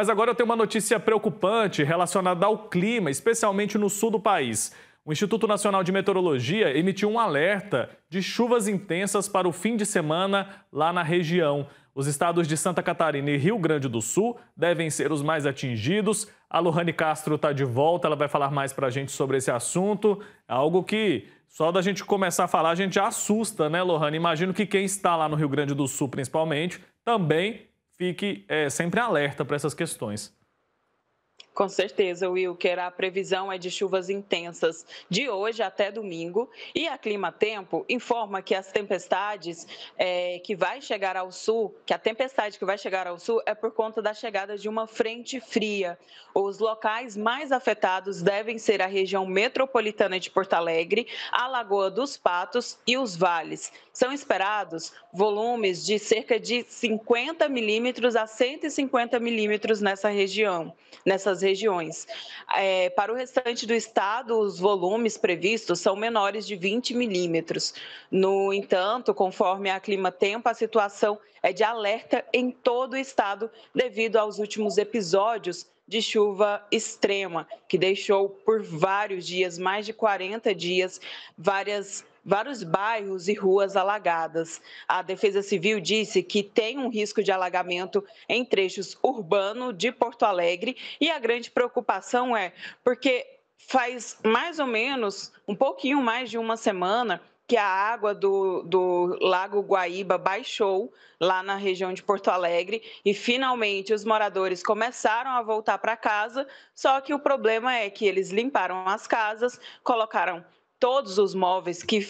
Mas agora eu tenho uma notícia preocupante relacionada ao clima, especialmente no sul do país. O Instituto Nacional de Meteorologia emitiu um alerta de chuvas intensas para o fim de semana lá na região. Os estados de Santa Catarina e Rio Grande do Sul devem ser os mais atingidos. A Lohane Castro está de volta, ela vai falar mais para a gente sobre esse assunto. É algo que só da gente começar a falar a gente já assusta, né, Lohane? Imagino que quem está lá no Rio Grande do Sul, principalmente, também fique é, sempre alerta para essas questões. Com certeza, Wilker. A previsão é de chuvas intensas de hoje até domingo. E a Clima Tempo informa que as tempestades é, que vai chegar ao sul, que a tempestade que vai chegar ao sul é por conta da chegada de uma frente fria. Os locais mais afetados devem ser a região metropolitana de Porto Alegre, a Lagoa dos Patos e os vales. São esperados volumes de cerca de 50 milímetros a 150 milímetros nessa região, nessas regiões. É, para o restante do estado, os volumes previstos são menores de 20 milímetros. No entanto, conforme a Clima Tempo, a situação é de alerta em todo o estado devido aos últimos episódios de chuva extrema, que deixou por vários dias, mais de 40 dias, várias vários bairros e ruas alagadas. A Defesa Civil disse que tem um risco de alagamento em trechos urbano de Porto Alegre e a grande preocupação é porque faz mais ou menos um pouquinho mais de uma semana que a água do, do Lago Guaíba baixou lá na região de Porto Alegre e finalmente os moradores começaram a voltar para casa. Só que o problema é que eles limparam as casas, colocaram todos os móveis que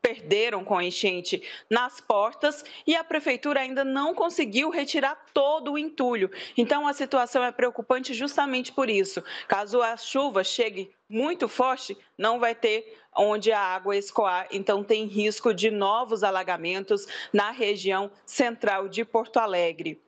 perderam com a enchente nas portas e a prefeitura ainda não conseguiu retirar todo o entulho. Então a situação é preocupante justamente por isso. Caso a chuva chegue muito forte, não vai ter onde a água escoar, então tem risco de novos alagamentos na região central de Porto Alegre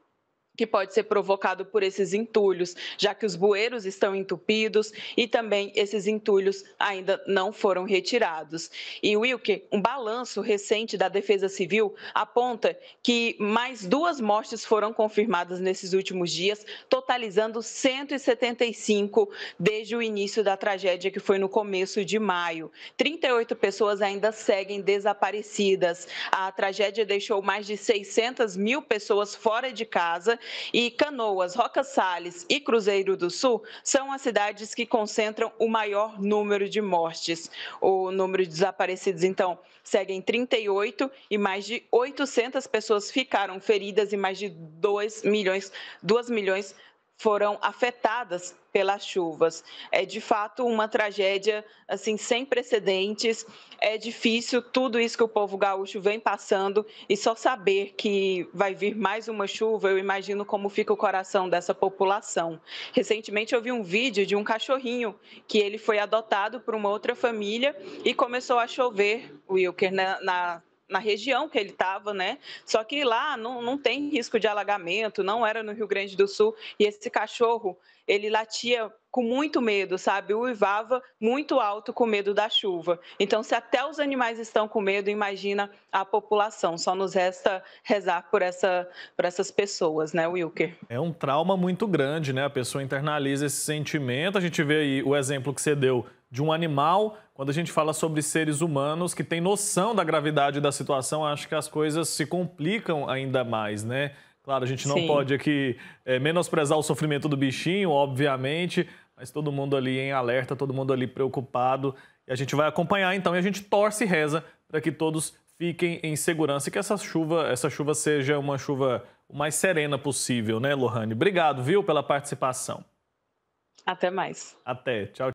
que pode ser provocado por esses entulhos, já que os bueiros estão entupidos e também esses entulhos ainda não foram retirados. E Wilke, um balanço recente da Defesa Civil aponta que mais duas mortes foram confirmadas nesses últimos dias, totalizando 175 desde o início da tragédia que foi no começo de maio. 38 pessoas ainda seguem desaparecidas. A tragédia deixou mais de 600 mil pessoas fora de casa e Canoas, Roca Sales e Cruzeiro do Sul são as cidades que concentram o maior número de mortes. O número de desaparecidos, então, segue em 38 e mais de 800 pessoas ficaram feridas e mais de 2 milhões, 2 milhões foram afetadas pelas chuvas. É de fato uma tragédia assim sem precedentes. É difícil tudo isso que o povo gaúcho vem passando e só saber que vai vir mais uma chuva, eu imagino como fica o coração dessa população. Recentemente eu vi um vídeo de um cachorrinho que ele foi adotado por uma outra família e começou a chover, Wilker, né, na, na na região que ele estava, né? Só que lá não, não tem risco de alagamento, não era no Rio Grande do Sul. E esse cachorro, ele latia com muito medo, sabe? Uivava muito alto com medo da chuva. Então, se até os animais estão com medo, imagina a população. Só nos resta rezar por, essa, por essas pessoas, né, Wilker? É um trauma muito grande, né? A pessoa internaliza esse sentimento. A gente vê aí o exemplo que você deu de um animal quando a gente fala sobre seres humanos que têm noção da gravidade da situação, acho que as coisas se complicam ainda mais, né? Claro, a gente não Sim. pode aqui é, menosprezar o sofrimento do bichinho, obviamente, mas todo mundo ali em alerta, todo mundo ali preocupado. E a gente vai acompanhar então e a gente torce e reza para que todos fiquem em segurança e que essa chuva, essa chuva seja uma chuva o mais serena possível, né, Lohane? Obrigado, viu, pela participação. Até mais. Até. Tchau.